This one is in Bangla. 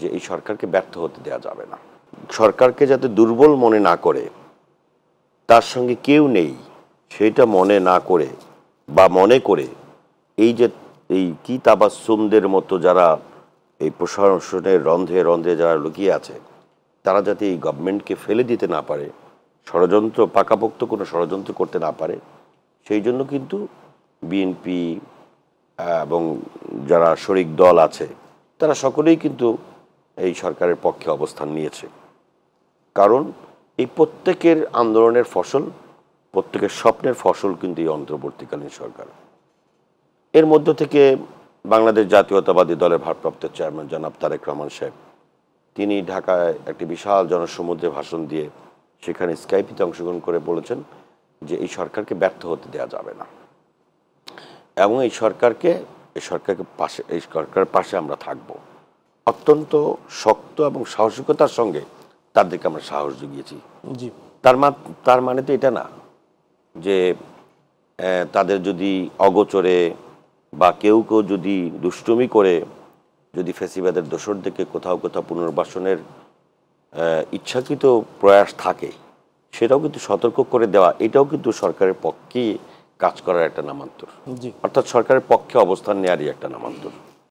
যে এই সরকারকে ব্যর্থ হতে দেওয়া যাবে না সরকারকে যাতে দুর্বল মনে না করে তার সঙ্গে কেউ নেই সেটা মনে না করে বা মনে করে এই যে এই কি তাবাসুমদের মতো যারা এই প্রশাসনের রন্ধে রন্ধে যারা লুকিয়ে আছে তারা যাতে এই গভর্নমেন্টকে ফেলে দিতে না পারে ষড়যন্ত্র পাকাপোক্ত কোনো ষড়যন্ত্র করতে না পারে সেই জন্য কিন্তু বিএনপি এবং যারা শরিক দল আছে তারা সকলেই কিন্তু এই সরকারের পক্ষে অবস্থান নিয়েছে কারণ এই প্রত্যেকের আন্দোলনের ফসল প্রত্যেকের স্বপ্নের ফসল কিন্তু এই অন্তর্বর্তীকালীন সরকার এর মধ্য থেকে বাংলাদেশ জাতীয়তাবাদী দলের ভারপ্রাপ্ত চেয়ারম্যান জনাব তারেক রহমান সাহেব তিনি ঢাকায় একটি বিশাল জনসমুদ্রে ভাষণ দিয়ে সেখানে স্কাইপিতে অংশগ্রহণ করে বলেছেন যে এই সরকারকে ব্যর্থ হতে দেওয়া যাবে না এবং এই সরকারকে এই সরকারকে পাশে এই সরকারের পাশে আমরা থাকবো অত্যন্ত শক্ত এবং সাহসিকতার সঙ্গে তাদেরকে আমরা সাহস জুগিয়েছি জি তার মা তার মানে তো এটা না যে তাদের যদি অগোচরে বা কেউ কেউ যদি দুষ্টুমি করে যদি ফেসিবাদের দিকে কোথাও কোথাও পুনর্বাসনের ইচ্ছাকৃত প্রয়াস থাকে সেটাও কিন্তু সতর্ক করে দেওয়া এটাও কিন্তু সরকারের পক্ষে কাজ করার একটা নামান্তর অর্থাৎ সরকারের পক্ষে অবস্থান নেওয়ারই একটা নামান্তর